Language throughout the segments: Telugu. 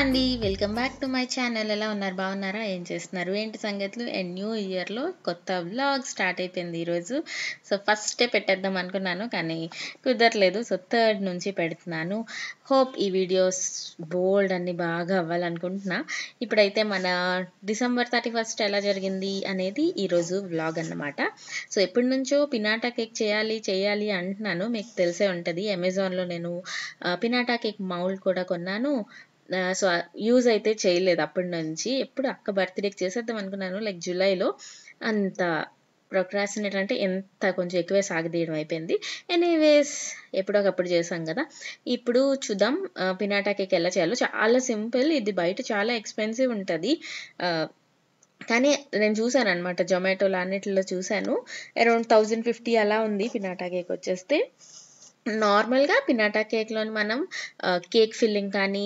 అండి welcome back to my channel ఎలా ఉన్నారు బాగున్నారా ఏం చేస్తున్నారు ఏంటి సంగతులు అండ్ న్యూ ఇయర్లో కొత్త వ్లాగ్ స్టార్ట్ అయిపోయింది ఈరోజు సో ఫస్టే పెట్టేద్దాం అనుకున్నాను కానీ కుదరలేదు సో థర్డ్ నుంచి పెడుతున్నాను హోప్ ఈ వీడియోస్ బోల్డ్ అన్ని బాగా అవ్వాలనుకుంటున్నా ఇప్పుడైతే మన డిసెంబర్ థర్టీ ఫస్ట్ ఎలా జరిగింది అనేది ఈరోజు వ్లాగ్ అన్నమాట సో ఎప్పటి నుంచో పినాటా కేక్ చేయాలి చేయాలి అంటున్నాను మీకు తెలిసే ఉంటుంది అమెజాన్లో నేను పినాటా కేక్ మౌల్డ్ కూడా కొన్నాను సో యూజ్ అయితే చేయలేదు అప్పటి నుంచి ఎప్పుడు అక్క బర్త్డేకి చేసేద్దాం అనుకున్నాను లైక్ జూలైలో అంత ప్రొక్రాసినేట్ అంటే ఎంత కొంచెం ఎక్కువే సాగదీయడం అయిపోయింది ఎనీవేస్ ఎప్పుడొకప్పుడు చేసాం కదా ఇప్పుడు చూద్దాం పినాటా కేక్ ఎలా చేయాలో చాలా సింపుల్ ఇది బయట చాలా ఎక్స్పెన్సివ్ ఉంటుంది కానీ నేను చూసాను అనమాట జొమాటోలో అన్నిటిలో చూశాను అరౌండ్ థౌజండ్ ఫిఫ్టీ అలా ఉంది పినాటా కేక్ వచ్చేస్తే నార్మల్గా పినాటా కేక్లో మనం కేక్ ఫిల్లింగ్ కానీ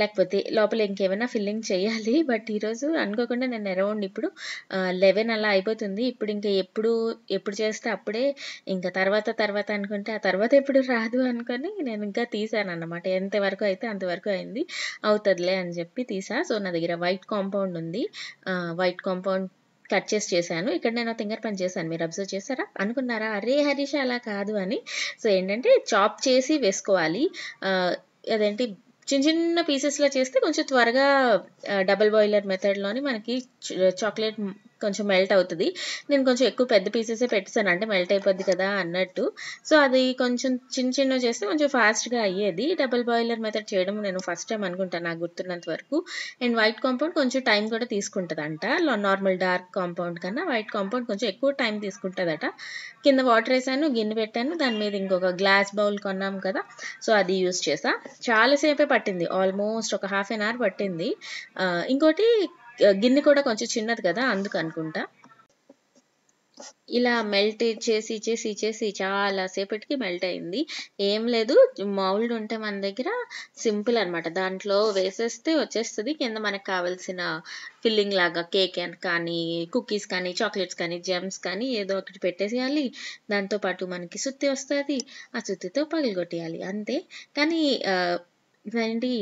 లేకపోతే లోపల ఇంకేమైనా ఫిల్లింగ్ చేయాలి బట్ ఈరోజు అనుకోకుండా నేను అరౌండ్ ఇప్పుడు లెవెన్ అలా అయిపోతుంది ఇప్పుడు ఇంకా ఎప్పుడు ఎప్పుడు చేస్తే అప్పుడే ఇంకా తర్వాత తర్వాత అనుకుంటే ఆ తర్వాత ఎప్పుడు రాదు అనుకొని నేను ఇంకా తీసాను అనమాట ఎంతవరకు అయితే అంతవరకు అయింది అవుతుందిలే అని చెప్పి తీసా సో నా దగ్గర వైట్ కాంపౌండ్ ఉంది వైట్ కాంపౌండ్ కట్ చేసి చేశాను ఇక్కడ నేను ఫింగర్ పని చేశాను మీరు అబ్జర్వ్ చేశారా అనుకున్నారా అరే హరీష్ అలా కాదు అని సో ఏంటంటే చాప్ చేసి వేసుకోవాలి అదేంటి చిన్న చిన్న పీసెస్లో చేస్తే కొంచెం త్వరగా డబల్ బాయిలర్ మెథడ్లోని మనకి చాక్లెట్ కొంచెం మెల్ట్ అవుతుంది నేను కొంచెం ఎక్కువ పెద్ద పీసెసే పెట్టేసాను అంటే మెల్ట్ అయిపోద్ది కదా అన్నట్టు సో అది కొంచెం చిన్న చిన్న చేస్తే కొంచెం ఫాస్ట్గా అయ్యేది డబల్ బాయిలర్ మెథడ్ చేయడం నేను ఫస్ట్ టైం అనుకుంటాను నాకు గుర్తున్నంత వరకు అండ్ వైట్ కాంపౌండ్ కొంచెం టైం కూడా తీసుకుంటుందంట నార్మల్ డార్క్ కాంపౌండ్ కన్నా వైట్ కాంపౌండ్ కొంచెం ఎక్కువ టైం తీసుకుంటుందట కింద వాటర్ వేసాను గిన్నె పెట్టాను దాని మీద ఇంకొక గ్లాస్ బౌల్ కొన్నాం కదా సో అది యూస్ చేసా చాలాసేపే పట్టింది ఆల్మోస్ట్ ఒక హాఫ్ అన్ అవర్ పట్టింది ఇంకోటి గిన్నె కూడా కొంచెం చిన్నది కదా అందుకు అనుకుంటా ఇలా మెల్ట్ చేసి చేసి చేసి చాలా సేపటికి మెల్ట్ అయింది ఏం లేదు మౌల్డ్ ఉంటే మన దగ్గర సింపుల్ అనమాట దాంట్లో వేసేస్తే వచ్చేస్తుంది కింద మనకు కావాల్సిన ఫిల్లింగ్ లాగా కేక్ కానీ కుకీస్ కానీ చాక్లెట్స్ కానీ జెమ్స్ కానీ ఏదో ఒకటి పెట్టేసేయాలి దాంతోపాటు మనకి సుత్తి వస్తుంది ఆ సుత్తితో పగలగొట్టేయాలి అంతే కానీ ఏంటి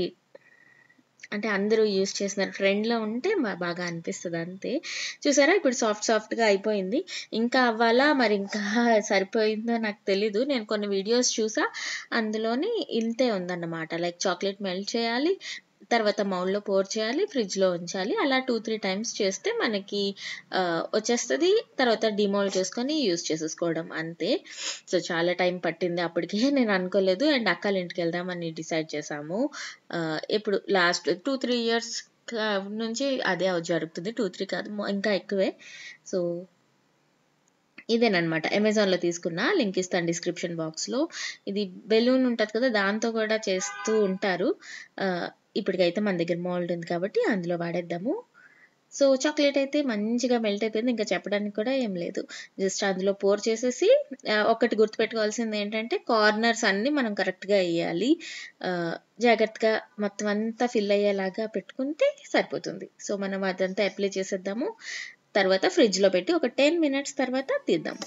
అంటే అందరూ యూజ్ చేస్తున్నారు ట్రెండ్లో ఉంటే బాగా అనిపిస్తుంది అంతే చూసారా ఇప్పుడు సాఫ్ట్ సాఫ్ట్గా అయిపోయింది ఇంకా అవ్వాలా మరి ఇంకా సరిపోయిందో నాకు తెలీదు నేను కొన్ని వీడియోస్ చూసా అందులోని ఇంతే ఉందన్నమాట లైక్ చాక్లెట్ మెల్ట్ చేయాలి తర్వాత మౌల్లో పోర్ చేయాలి ఫ్రిడ్జ్లో ఉంచాలి అలా టూ త్రీ టైమ్స్ చేస్తే మనకి వచ్చేస్తుంది తర్వాత డిమౌల్ చేసుకొని యూస్ చేసేసుకోవడం అంతే సో చాలా టైం పట్టింది అప్పటికే నేను అనుకోలేదు అండ్ అక్కల ఇంటికి వెళ్దామని డిసైడ్ చేసాము ఇప్పుడు లాస్ట్ టూ త్రీ ఇయర్స్ నుంచి అదే జరుగుతుంది టూ త్రీ కాదు ఇంకా ఎక్కువే సో ఇదేనమాట అమెజాన్లో తీసుకున్న లింక్ ఇస్తాను డిస్క్రిప్షన్ బాక్స్లో ఇది బెలూన్ ఉంటుంది కదా దాంతో కూడా చేస్తూ ఉంటారు ఇప్పటికైతే మన దగ్గర మోల్డ్ ఉంది కాబట్టి అందులో వాడేద్దాము సో చాక్లెట్ అయితే మంచిగా మెల్ట్ అయిపోయింది ఇంకా చెప్పడానికి కూడా ఏం లేదు జస్ట్ అందులో పోర్ చేసేసి ఒకటి గుర్తుపెట్టుకోవాల్సింది ఏంటంటే కార్నర్స్ అన్నీ మనం కరెక్ట్గా వేయాలి జాగ్రత్తగా మొత్తం అంతా ఫిల్ అయ్యేలాగా పెట్టుకుంటే సరిపోతుంది సో మనం అదంతా అప్లై చేసేద్దాము తర్వాత ఫ్రిడ్జ్లో పెట్టి ఒక టెన్ మినిట్స్ తర్వాత తీద్దాము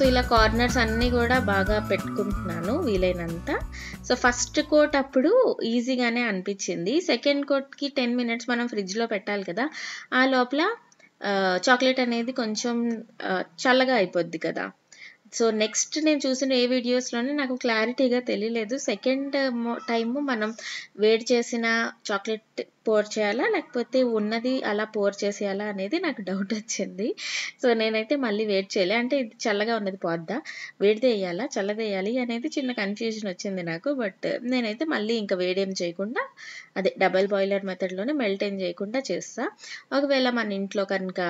సో ఇలా కార్నర్స్ అన్నీ కూడా బాగా పెట్టుకుంటున్నాను వీలైనంత సో ఫస్ట్ కోట్ అప్పుడు ఈజీగానే అనిపించింది సెకండ్ కోట్కి టెన్ మినిట్స్ మనం ఫ్రిడ్జ్లో పెట్టాలి కదా ఆ లోపల చాక్లెట్ అనేది కొంచెం చల్లగా అయిపోద్ది కదా సో నెక్స్ట్ నేను చూసిన ఏ వీడియోస్లోనే నాకు క్లారిటీగా తెలియలేదు సెకండ్ టైము మనం వేడి చేసిన చాక్లెట్ పోర్ చేయాలా లేకపోతే ఉన్నది అలా పోర్ చేసేయాలా అనేది నాకు డౌట్ వచ్చింది సో నేనైతే మళ్ళీ వేడి చేయాలి అంటే ఇది చల్లగా ఉన్నది పోద్దా వేడిదేయాలా చల్లదేయాలి అనేది చిన్న కన్ఫ్యూజన్ వచ్చింది నాకు బట్ నేనైతే మళ్ళీ ఇంకా వేడేం చేయకుండా అదే డబల్ బాయిలర్ మెథడ్లోనే మెల్ట్ ఏం చేయకుండా చేస్తా ఒకవేళ మన ఇంట్లో కనుక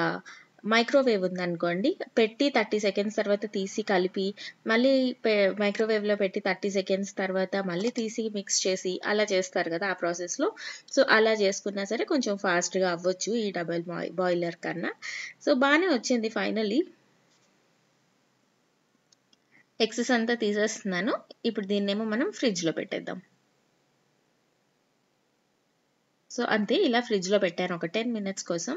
మైక్రోవేవ్ ఉంది అనుకోండి పెట్టి థర్టీ సెకండ్స్ తర్వాత తీసి కలిపి మళ్ళీ మైక్రోవేవ్లో పెట్టి థర్టీ సెకండ్స్ తర్వాత మళ్ళీ తీసి మిక్స్ చేసి అలా చేస్తారు కదా ఆ ప్రాసెస్లో సో అలా చేసుకున్నా సరే కొంచెం ఫాస్ట్గా అవ్వచ్చు ఈ డబల్ బాయిలర్ కన్నా సో బాగానే వచ్చింది ఫైనలీ ఎక్సెస్ అంతా తీసేస్తున్నాను ఇప్పుడు దీన్నేమో మనం ఫ్రిడ్జ్లో పెట్టేద్దాం సో అంతే ఇలా ఫ్రిడ్జ్లో పెట్టాను ఒక టెన్ మినిట్స్ కోసం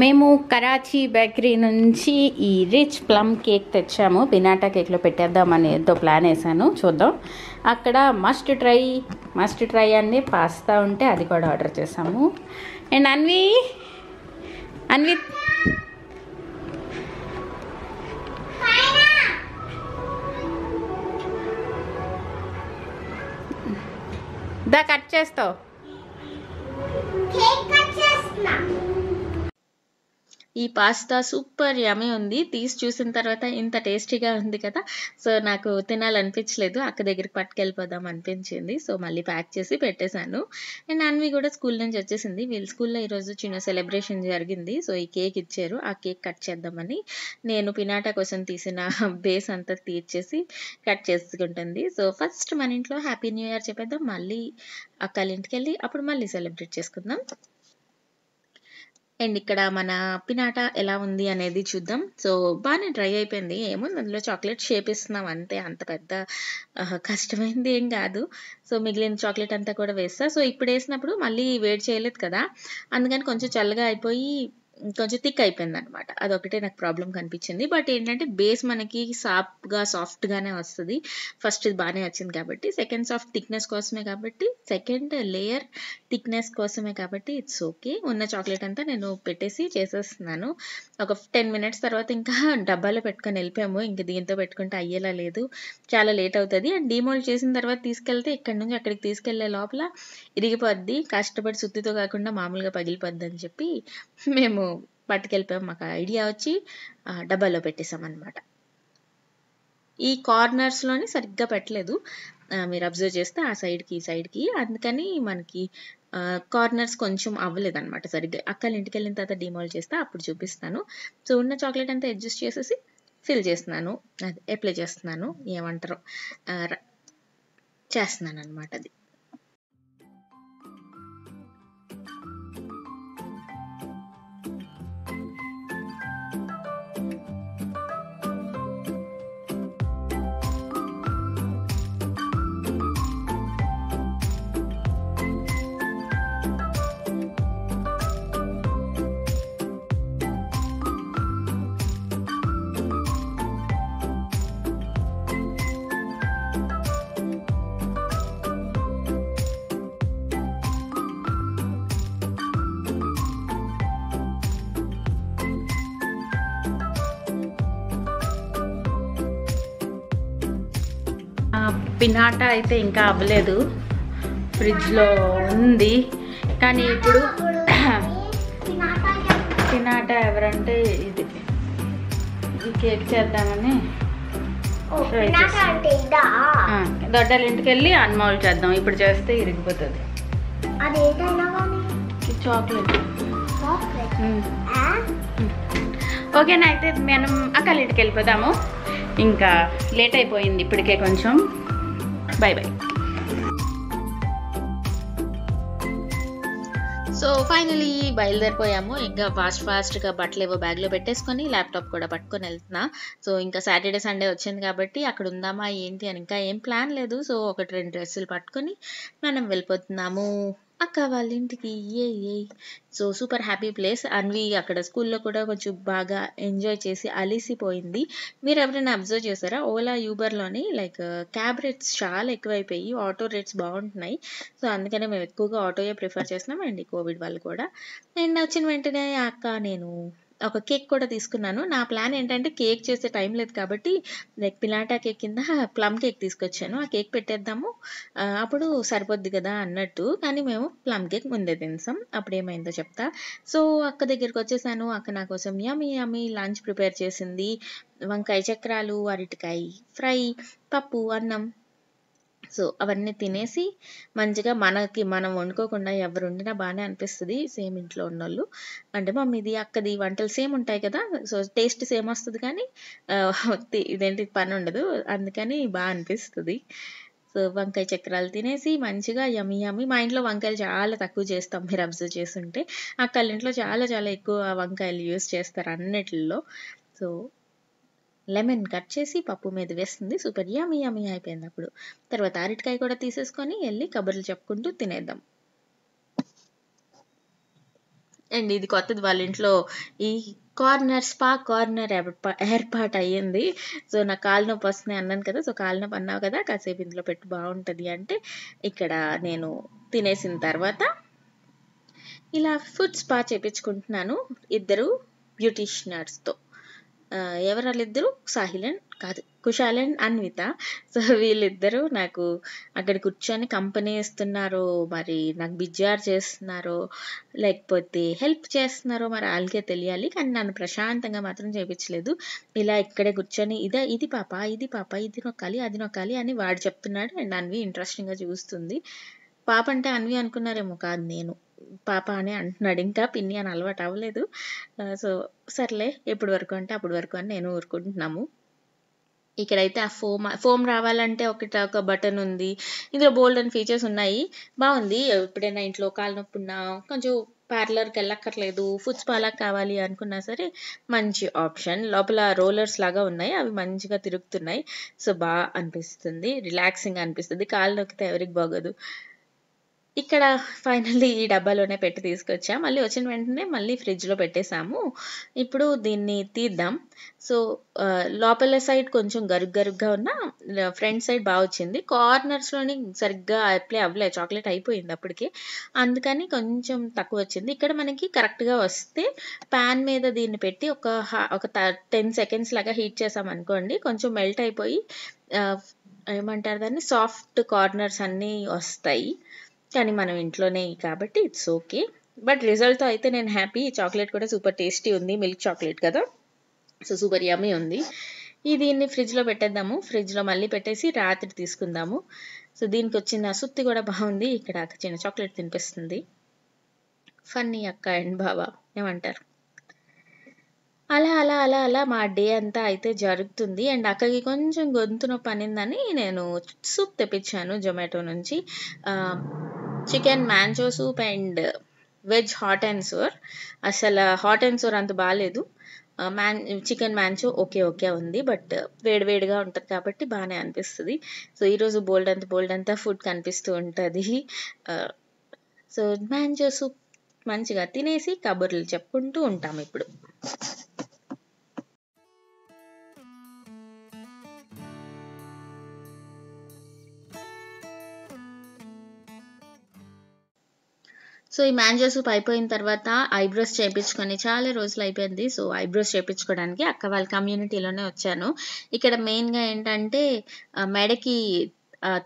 మేము కరాచీ బేకరీ నుంచి ఈ రిచ్ ప్లమ్ కేక్ తెచ్చాము పినాటా కేక్లో పెట్టేద్దామని ఏదో ప్లాన్ వేసాను చూద్దాం అక్కడ మస్ట్ ట్రై మస్ట్ ట్రై అన్నీ పాస్తా ఉంటే అది కూడా ఆర్డర్ చేసాము అండ్ అన్వి అన్వి దా కట్ చేస్తావు ఈ పాస్తా సూపర్ యమీ ఉంది తీసి చూసిన తర్వాత ఇంత టేస్టీగా ఉంది కదా సో నాకు తినాలనిపించలేదు అక్క దగ్గరికి పట్టుకెళ్ళిపోదాం అనిపించింది సో మళ్ళీ ప్యాక్ చేసి పెట్టేశాను అండ్ అన్వి కూడా స్కూల్ నుంచి వచ్చేసింది వీళ్ళ స్కూల్లో ఈరోజు చిన్న సెలబ్రేషన్ జరిగింది సో ఈ కేక్ ఇచ్చారు ఆ కేక్ కట్ చేద్దామని నేను పినాటా కోసం తీసిన బేస్ అంతా తీర్చేసి కట్ చేసుకుంటుంది సో ఫస్ట్ మన ఇంట్లో హ్యాపీ న్యూ ఇయర్ చెప్పేద్దాం మళ్ళీ అక్కలింటికి ఇంటికి వెళ్ళి అప్పుడు మళ్ళీ సెలబ్రేట్ చేసుకుందాం అండ్ ఇక్కడ మన పినాట ఎలా ఉంది అనేది చూద్దాం సో బాగానే డ్రై అయిపోయింది ఏమో అందులో చాక్లెట్ షేప్ ఇస్తున్నాం అంతే అంత పెద్ద కష్టమైంది ఏం కాదు సో మిగిలిన చాక్లెట్ అంతా కూడా వేస్తా సో ఇప్పుడు వేసినప్పుడు మళ్ళీ వేడి చేయలేదు కదా అందుకని కొంచెం చల్లగా అయిపోయి కొంచెం థిక్ అయిపోయింది అనమాట అదొకటే నాకు ప్రాబ్లం కనిపించింది బట్ ఏంటంటే బేస్ మనకి సాఫ్ట్గా సాఫ్ట్గానే వస్తుంది ఫస్ట్ ఇది బాగానే వచ్చింది కాబట్టి సెకండ్ సాఫ్ట్ థిక్నెస్ కోసమే కాబట్టి సెకండ్ లేయర్ థిక్నెస్ కోసమే కాబట్టి ఇట్స్ ఓకే ఉన్న చాక్లెట్ అంతా నేను పెట్టేసి చేసేస్తున్నాను ఒక టెన్ మినిట్స్ తర్వాత ఇంకా డబ్బాలో పెట్టుకొని వెళ్ళిపోయాము ఇంకా దీంతో పెట్టుకుంటే అయ్యేలా లేదు చాలా లేట్ అవుతుంది అండ్ డిమోల్డ్ చేసిన తర్వాత తీసుకెళ్తే ఇక్కడ నుంచి అక్కడికి తీసుకెళ్లే లోపల ఇరిగిపోద్ది కష్టపడి సుత్తితో కాకుండా మామూలుగా పగిలిపోద్ది అని చెప్పి మేము పట్టుకెళ్ళిపోయాం మాకు ఐడియా వచ్చి డబ్బాలో పెట్టేసాం అనమాట ఈ కార్నర్స్లోని సరిగ్గా పెట్టలేదు మీరు అబ్జర్వ్ చేస్తే ఆ సైడ్కి ఈ సైడ్కి అందుకని మనకి కార్నర్స్ కొంచెం అవ్వలేదన్నమాట సరిగ్గా అక్కలు ఇంటికి వెళ్ళిన తర్వాత డిమాల్ చేస్తే అప్పుడు చూపిస్తాను సో ఉన్న చాక్లెట్ అంతా అడ్జస్ట్ చేసేసి ఫిల్ చేస్తున్నాను అది అప్లై చేస్తున్నాను ఏమంటారు చేస్తున్నాను అనమాట అది పినాటా అయితే ఇంకా అవ్వలేదు ఫ్రిడ్జ్లో ఉంది కానీ ఇప్పుడు పినాటా ఎవరంటే ఇది ఈ కేక్ చేద్దామని దొడ్డల ఇంటికి వెళ్ళి అన్మౌల్ చేద్దాం ఇప్పుడు చేస్తే ఇరిగిపోతుంది చాక్లెట్ ఓకేనా అయితే మనం అక్కల ఇంటికి వెళ్ళిపోదాము ఇంకా లేట్ అయిపోయింది ఇప్పటికే కొంచెం బై బై సో ఫైనలీ బయలుదేరిపోయాము ఇంకా ఫాస్ట్ ఫాస్ట్గా బట్టలు ఏవో బ్యాగ్లో పెట్టేసుకొని ల్యాప్టాప్ కూడా పట్టుకొని వెళ్తున్నా సో ఇంకా సాటర్డే సండే వచ్చింది కాబట్టి అక్కడ ఉందామా ఏంటి అని ఇంకా ఏం ప్లాన్ లేదు సో ఒకటి రెండు డ్రెస్సులు పట్టుకొని మనం వెళ్ళిపోతున్నాము అక్క వాళ్ళ ఇంటికి ఏ ఏ so super happy place Anvi అక్కడ స్కూల్లో కూడా కొంచెం బాగా ఎంజాయ్ చేసి అలిసిపోయింది మీరు ఎవరైనా అబ్జర్వ్ చేశారా ఓలా యూబర్లోని లైక్ క్యాబ్ రేట్స్ చాలా ఎక్కువైపోయి ఆటో రేట్స్ బాగుంటున్నాయి సో అందుకనే మేము ఎక్కువగా ఆటోయే ప్రిఫర్ చేస్తున్నామండి అండ్ కోవిడ్ వాళ్ళు కూడా అండ్ వచ్చిన వెంటనే అక్క నేను ఒక కేక్ కూడా తీసుకున్నాను నా ప్లాన్ ఏంటంటే కేక్ చేసే టైం లేదు కాబట్టి లైక్ పిలాటా కేక్ కింద ప్లమ్ కేక్ తీసుకొచ్చాను ఆ కేక్ పెట్టేద్దాము అప్పుడు సరిపోద్ది కదా అన్నట్టు కానీ మేము ప్లమ్ కేక్ ముందే తినసాం అప్పుడు ఏమైందో చెప్తా సో అక్క దగ్గరికి వచ్చేసాను అక్క నా కోసం యమి యమి లంచ్ ప్రిపేర్ చేసింది వంకాయ చక్రాలు అరటికాయ ఫ్రై పప్పు అన్నం సో అవన్నీ తినేసి మంచిగా మనకి మనం వండుకోకుండా ఎవరు వండినా బాగానే అనిపిస్తుంది సేమ్ ఇంట్లో ఉన్నోళ్ళు అంటే మమ్మీది అక్కది వంటలు సేమ్ ఉంటాయి కదా సో టేస్ట్ సేమ్ వస్తుంది కానీ ఇదేంటి పని ఉండదు అందుకని బాగా అనిపిస్తుంది సో వంకాయ చక్రాలు తినేసి మంచిగా యమి యమి మా ఇంట్లో వంకాయలు చాలా తక్కువ చేస్తాం మీరు అబ్జర్వ్ చేస్తుంటే అక్కల ఇంట్లో చాలా చాలా ఎక్కువ వంకాయలు యూస్ చేస్తారు అన్నిటిలో సో లెమన్ కట్ చేసి పప్పు మీద వేస్తుంది సూపర్ యామి యామి అయిపోయింది అప్పుడు తర్వాత అరటికాయ కూడా తీసేసుకొని వెళ్ళి కబుర్లు చెప్పుకుంటూ తినేద్దాం అండ్ ఇది కొత్తది వాళ్ళ ఇంట్లో ఈ కార్నర్ స్పా కార్నర్ ఏర్పాటు అయ్యింది సో నా కాలు నొప్పి వస్తున్నాయి అన్నాను కదా సో కాలు నొప్పి అన్నావు కదా కాసేపు ఇందులో పెట్టి బాగుంటుంది అంటే ఇక్కడ నేను తినేసిన తర్వాత ఇలా ఫుడ్ స్పా చేపించుకుంటున్నాను ఇద్దరు బ్యూటీషియనర్స్తో ఎవరు వాళ్ళిద్దరు సాహిలన్ కాదు అండ్ అన్విత సో వీళ్ళిద్దరూ నాకు అక్కడ కూర్చొని కంపెనీ ఇస్తున్నారు మరి నాకు బిజ్జార్ చేస్తున్నారు లేకపోతే హెల్ప్ చేస్తున్నారు మరి వాళ్ళకే తెలియాలి కానీ నన్ను ప్రశాంతంగా మాత్రం చేయించలేదు ఇలా ఇక్కడే కూర్చొని ఇదే ఇది పాప ఇది పాప ఇది నొక్కాలి అది నొక్కాలి అని వాడు చెప్తున్నాడు అండ్ అన్వి ఇంట్రెస్టింగ్గా చూస్తుంది పాప అంటే అన్వి అనుకున్నారేమో కాదు నేను పాప అని అంటున్నాడు ఇంకా పిన్ని అని అలవాటు అవ్వలేదు సో సర్లే ఎప్పటి వరకు అంటే అప్పటి వరకు అని నేను ఊరుకుంటున్నాము ఇక్కడైతే ఆ ఫోమ్ ఫోమ్ రావాలంటే ఒకటి ఒక బటన్ ఉంది ఇందులో బోల్డ్ అండ్ ఫీచర్స్ ఉన్నాయి బాగుంది ఎప్పుడైనా ఇంట్లో కాలు నొప్పి ఉన్నా కొంచెం పార్లర్కి వెళ్ళక్కర్లేదు ఫుడ్స్ పాలక్ కావాలి అనుకున్నా సరే మంచి ఆప్షన్ లోపల రోలర్స్ లాగా ఉన్నాయి అవి మంచిగా తిరుగుతున్నాయి సో బాగా అనిపిస్తుంది రిలాక్సింగ్ అనిపిస్తుంది కాళ్ళు నొక్కితే ఎవరికి బాగోదు ఇక్కడ ఫైనల్లీ ఈ డబ్బాలోనే పెట్టి తీసుకొచ్చా మళ్ళీ వచ్చిన వెంటనే మళ్ళీ ఫ్రిడ్జ్లో పెట్టేశాము ఇప్పుడు దీన్ని తీద్దాం సో లోపల సైడ్ కొంచెం గరుగ్ గరుగ్గా ఉన్న ఫ్రంట్ సైడ్ బాగా వచ్చింది కార్నర్స్లోని సరిగ్గా అప్లై అవ్వలే చాక్లెట్ అయిపోయింది అప్పటికి అందుకని కొంచెం తక్కువ వచ్చింది ఇక్కడ మనకి కరెక్ట్గా వస్తే ప్యాన్ మీద దీన్ని పెట్టి ఒక ఒక టెన్ సెకండ్స్ లాగా హీట్ చేసామనుకోండి కొంచెం మెల్ట్ అయిపోయి ఏమంటారు దాన్ని సాఫ్ట్ కార్నర్స్ అన్నీ వస్తాయి కానీ మనం ఇంట్లోనే కాబట్టి ఇట్స్ ఓకే బట్ రిజల్ట్తో అయితే నేను హ్యాపీ చాక్లెట్ కూడా సూపర్ టేస్టీ ఉంది మిల్క్ చాక్లెట్ కదా సో సూపర్ యమీ ఉంది ఈ దీన్ని ఫ్రిడ్జ్లో పెట్టేద్దాము ఫ్రిడ్జ్లో మళ్ళీ పెట్టేసి రాత్రి తీసుకుందాము సో దీనికి వచ్చిన సుత్తి కూడా బాగుంది ఇక్కడ అక్క చిన్న చాక్లెట్ తినిపిస్తుంది ఫన్నీ అక్క అండ్ బాబా ఏమంటారు అలా అలా అలా అలా మా డే అంతా అయితే జరుగుతుంది అండ్ అక్కకి కొంచెం గొంతు నొప్పి అనిందని నేను సూప్ తెప్పించాను జొమాటో నుంచి chicken manchow soup and veg hot and sour అసలు హాట్ అండ్ సోర్ అంత బాగాలేదు man chicken manchow okay okay ఉంది బట్ వేడివేడిగా ఉంటుంది కాబట్టి బాగానే అనిపిస్తుంది సో ఈరోజు బోల్డ్ అంత బోల్డ్ అంతా ఫుడ్ కనిపిస్తూ ఉంటుంది సో మ్యాంచో సూప్ మంచిగా తినేసి కబుర్లు చెప్పుకుంటూ ఉంటాం ఇప్పుడు సో ఈ మ్యాన్ సూప్ అయిపోయిన తర్వాత ఐబ్రోస్ చేయించుకొని చాలా రోజులు అయిపోయింది సో ఐబ్రోస్ చేయించుకోవడానికి అక్క వాళ్ళ కమ్యూనిటీలోనే వచ్చాను ఇక్కడ మెయిన్గా ఏంటంటే మెడకి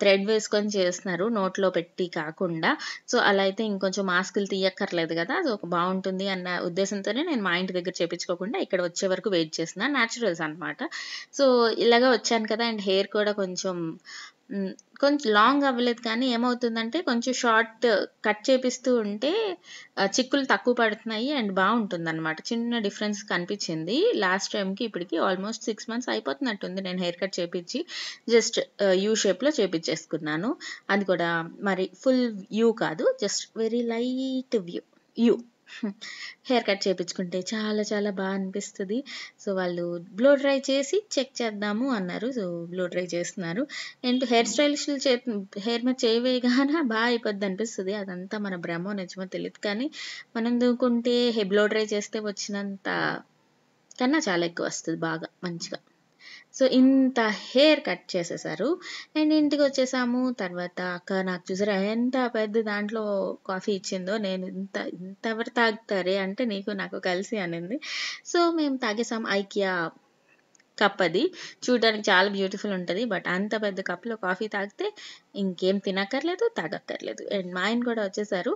థ్రెడ్ వేసుకొని చేస్తున్నారు నోట్లో పెట్టి కాకుండా సో అలా అయితే ఇంకొంచెం మాస్కులు తీయక్కర్లేదు కదా అది ఒక బాగుంటుంది అన్న ఉద్దేశంతోనే నేను మా ఇంటి దగ్గర చేపించుకోకుండా ఇక్కడ వచ్చే వరకు వెయిట్ చేస్తున్నాను న్యాచురల్స్ అనమాట సో ఇలాగా వచ్చాను కదా అండ్ హెయిర్ కూడా కొంచెం కొంచెం లాంగ్ అవ్వలేదు కానీ ఏమవుతుందంటే కొంచెం షార్ట్ కట్ చేపిస్తూ ఉంటే చిక్కులు తక్కువ పడుతున్నాయి అండ్ బాగుంటుంది అనమాట చిన్న డిఫరెన్స్ కనిపించింది లాస్ట్ టైంకి ఇప్పటికి ఆల్మోస్ట్ సిక్స్ మంత్స్ అయిపోతున్నట్టుంది నేను హెయిర్ కట్ చేపించి జస్ట్ యూ షేప్లో చేపించేసుకున్నాను అది కూడా మరి ఫుల్ యూ కాదు just very light view U hair cut చేయించుకుంటే చాలా చాలా బాగా అనిపిస్తుంది సో వాళ్ళు బ్లో డ్రై చేసి చెక్ చేద్దాము అన్నారు సో బ్లో డ్రై చేస్తున్నారు అండ్ హెయిర్ స్టైలిస్టులు చే హెయిర్ మీద చేయవేగానే బాగా అయిపోద్ది అనిపిస్తుంది అదంతా మన భ్రమో నిజమో తెలియదు కానీ మనం దూకుంటే బ్లో డ్రై చేస్తే వచ్చినంత కన్నా చాలా ఎక్కువ వస్తుంది బాగా మంచిగా సో ఇంత హెయిర్ కట్ చేసేసారు అండ్ ఇంటికి వచ్చేసాము తర్వాత అక్క నాకు చూసారా ఎంత పెద్ద దాంట్లో కాఫీ ఇచ్చిందో నేను ఇంత ఇంతవరకు తాగుతారే అంటే నీకు నాకు కలిసి అనింది సో మేము తాగేసాం ఐక్యా కప్ అది చూడడానికి చాలా బ్యూటిఫుల్ ఉంటుంది బట్ అంత పెద్ద కప్లో కాఫీ తాగితే ఇంకేం తినక్కర్లేదు తాగక్కర్లేదు అండ్ మా ఆయన కూడా వచ్చేసారు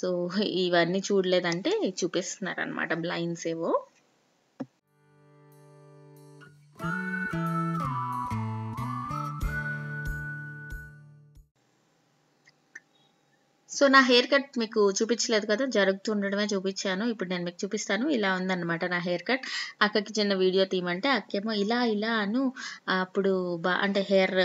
సో ఇవన్నీ చూడలేదంటే చూపిస్తున్నారు అనమాట బ్లైండ్స్ ఏవో సో నా హెయిర్ కట్ మీకు చూపించలేదు కదా జరుగుతుండడమే చూపించాను ఇప్పుడు నేను మీకు చూపిస్తాను ఇలా ఉందన్నమాట నా హెయిర్ కట్ అక్కకి చిన్న వీడియో తీయమంటే అక్కేమో ఇలా ఇలా అను అప్పుడు బా అంటే హెయిర్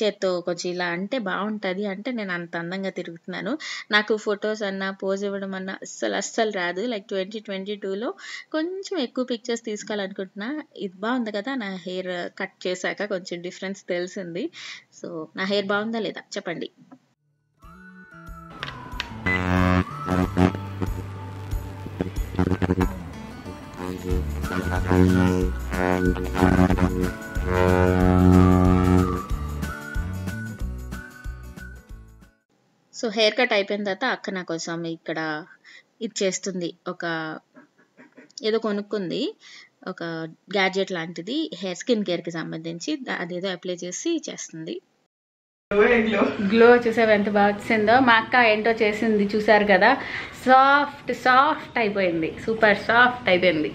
చేత్తో కొంచెం ఇలా అంటే బాగుంటుంది అంటే నేను అంత అందంగా తిరుగుతున్నాను నాకు ఫొటోస్ అన్నా పోజ్ ఇవ్వడం అన్నా అస్సలు అస్సలు రాదు లైక్ ట్వంటీ ట్వంటీ టూలో కొంచెం ఎక్కువ పిక్చర్స్ తీసుకోవాలనుకుంటున్నా ఇది బాగుంది కదా నా హెయిర్ కట్ చేశాక కొంచెం డిఫరెన్స్ తెలిసింది సో నా హెయిర్ బాగుందా లేదా చెప్పండి సో హెయిర్ కట్ అయిపోయిన తర్వాత అక్క నా కోసం ఇక్కడ ఇది చేస్తుంది ఒక ఏదో కొనుక్కుంది ఒక గ్యాడ్జెట్ లాంటిది హెయిర్ స్కిన్ కేర్ కి సంబంధించి అదేదో అప్లై చేసి చేస్తుంది గ్లో చూసావు ఎంత బాగా వచ్చిందో మా అక్క ఏంటో చేసింది చూసారు కదా సాఫ్ట్ సాఫ్ట్ అయిపోయింది సూపర్ సాఫ్ట్ అయిపోయింది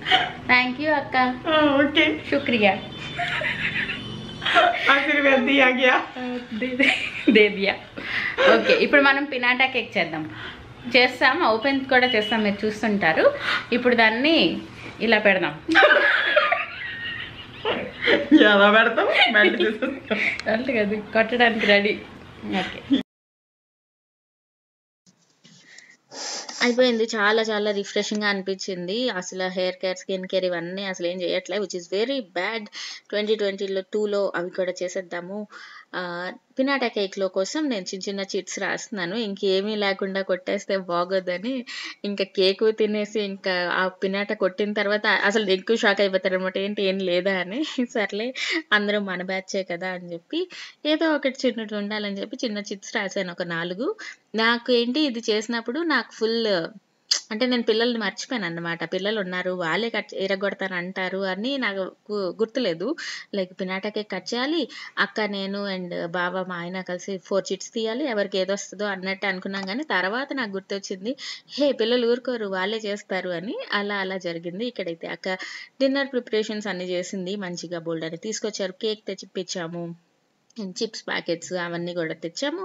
థ్యాంక్ యూ అక్క ఓకే oh, శుక్రియా ఆశీర్వాద్ దియా ఓకే ఇప్పుడు మనం పినాటా కేక్ చేద్దాం చేస్తాం ఓపెన్ కూడా చేస్తాం మీరు చూస్తుంటారు ఇప్పుడు దాన్ని ఇలా పెడదాం ఎలా పెడతాం కాదు కొట్టడానికి రెడీ ఓకే అయిపోయింది చాలా చాలా గా అనిపించింది అసలు హెయిర్ కేర్ స్కిన్ కేర్ ఇవన్నీ అసలు ఏం చేయట్లేదు which is very bad twenty ట్వంటీలో టూలో అవి కూడా చేసేద్దాము పినాటా కేక్లో కోసం నేను చిన్న చిన్న చిట్స్ రాస్తున్నాను ఇంకేమీ లేకుండా కొట్టేస్తే బాగోదని ఇంకా కేకు తినేసి ఇంకా ఆ పినాట కొట్టిన తర్వాత అసలు ఎక్కువ షాక్ అయిపోతారు అనమాట ఏంటి ఏం లేదా అని సర్లే అందరూ మన బ్యాచే కదా అని చెప్పి ఏదో ఒకటి చిన్నట్టు ఉండాలని చెప్పి చిన్న చిట్స్ రాశాను ఒక నాలుగు నాకు ఏంటి ఇది చేసినప్పుడు నాకు ఫుల్ అంటే నేను పిల్లల్ని మర్చిపోయాను అన్నమాట పిల్లలు ఉన్నారు వాళ్ళే కట్ ఎరగొడతాను అంటారు అని నాకు గుర్తులేదు లైక్ పినాటకే కట్ చేయాలి అక్క నేను అండ్ బాబా మా ఆయన కలిసి ఫోర్ చిట్స్ తీయాలి ఎవరికి ఏదో వస్తుందో అన్నట్టు అనుకున్నాం కానీ తర్వాత నాకు గుర్తొచ్చింది హే పిల్లలు ఊరుకోరు వాళ్ళే చేస్తారు అని అలా అలా జరిగింది ఇక్కడైతే అక్క డిన్నర్ ప్రిపరేషన్స్ అన్ని చేసింది మంచిగా బోల్డ్ అని తీసుకొచ్చారు కేక్ తెచ్చిపించాము చిప్స్ ప్యాకెట్స్ అవన్నీ కూడా తెచ్చాము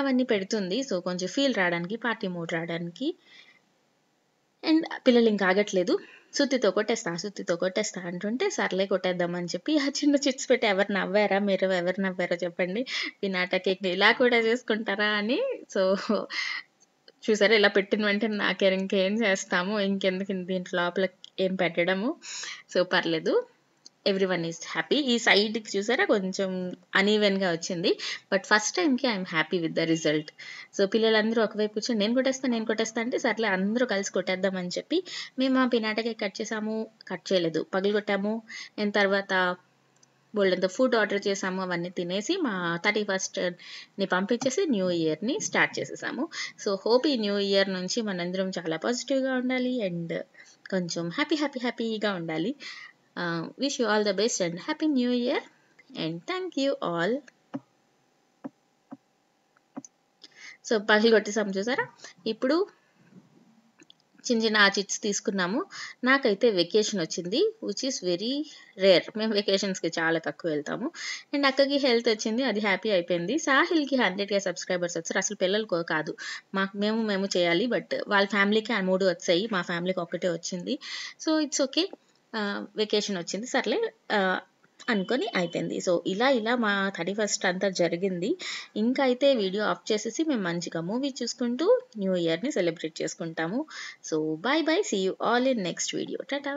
అవన్నీ పెడుతుంది సో కొంచెం ఫీల్ రావడానికి పార్టీ మూడ్ రావడానికి అండ్ పిల్లలు ఇంకా ఆగట్లేదు సుత్తితో కొట్టేస్తా సుత్తితో కొట్టేస్తా అంటుంటే సర్లే కొట్టేద్దామని చెప్పి ఆ చిన్న చిట్స్ పెట్టి ఎవరు నవ్వారా మీరు ఎవరు నవ్వారో చెప్పండి పినాటా కేక్ని ఇలా కూడా చేసుకుంటారా అని సో చూసారా ఇలా పెట్టిన వెంటనే నాకేం ఇంకేం చేస్తాము ఇంకెందుకు దీంట్లో లోపల ఏం పెట్టడము సో పర్లేదు ఎవ్రీవన్ ఈస్ ఈజ్ హ్యాపీ ఈ సైడ్కి చూసారా కొంచెం అనీవెన్గా వచ్చింది బట్ ఫస్ట్ టైంకి I'm happy with the result so పిల్లలందరూ ఒకవైపు కూర్చొని నేను కొట్టేస్తాను నేను కొట్టేస్తా అంటే సర్లే అందరూ కలిసి కొట్టేద్దామని చెప్పి మేము ఆ పినాటకే కట్ చేసాము కట్ చేయలేదు పగిలి కొట్టాము నేను తర్వాత బోల్డంత ఫుడ్ ఆర్డర్ చేసాము అవన్నీ తినేసి మా థర్టీ ఫస్ట్ని పంపించేసి న్యూ ఇయర్ని స్టార్ట్ చేసేసాము సో హోప్ ఈ న్యూ ఇయర్ నుంచి మనందరం చాలా పాజిటివ్గా ఉండాలి అండ్ కొంచెం హ్యాపీ హ్యాపీ హ్యాపీగా ఉండాలి Uh, wish you all the best and Happy New Year and thank you all. So పగిలి కొట్టేసాము చూసారా ఇప్పుడు చిన్న చిన్న ఆచిట్స్ తీసుకున్నాము నాకైతే వెకేషన్ వచ్చింది విచ్ ఈస్ వెరీ రేర్ మేము వెకేషన్స్కి చాలా తక్కువ వెళ్తాము అండ్ అక్కకి హెల్త్ వచ్చింది అది హ్యాపీ అయిపోయింది సాహిల్కి హండ్రెడ్కే సబ్స్క్రైబర్స్ వచ్చారు అసలు పిల్లలకు కాదు మాకు మేము మేము చేయాలి బట్ వాళ్ళ ఫ్యామిలీకి మూడు వచ్చాయి మా ఫ్యామిలీకి ఒక్కటే వచ్చింది సో ఇట్స్ ఓకే వెకేషన్ వచ్చింది సర్లే అనుకొని అయిపోయింది సో ఇలా ఇలా మా థర్టీ ఫస్ట్ అంతా జరిగింది ఇంకా అయితే వీడియో ఆఫ్ చేసేసి మేము మంచిగా మూవీ చూసుకుంటూ న్యూ ఇయర్ని సెలబ్రేట్ చేసుకుంటాము so bye bye see you all in next video tata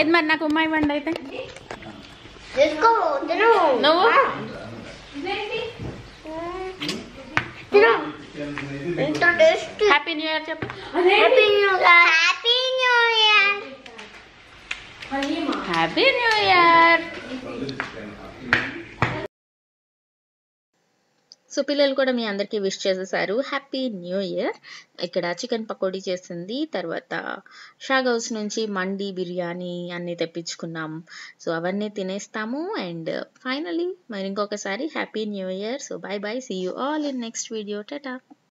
ఏది మరి నాకు అయితే నువ్వు Happy New Year. Happy New Year. Happy New Year. Happy New Year. So పిల్లలు కూడా మీ అందరికీ విష్ చేసేసారు హ్యాపీ న్యూ ఇయర్ ఇక్కడ చికెన్ పకోడీ చేసింది తర్వాత షాగ్ హౌస్ నుంచి మండి బిర్యానీ అన్నీ తెప్పించుకున్నాం సో అవన్నీ తినేస్తాము అండ్ ఫైనలీ మరి ఇంకొకసారి happy new year so bye bye see you all in next video Tata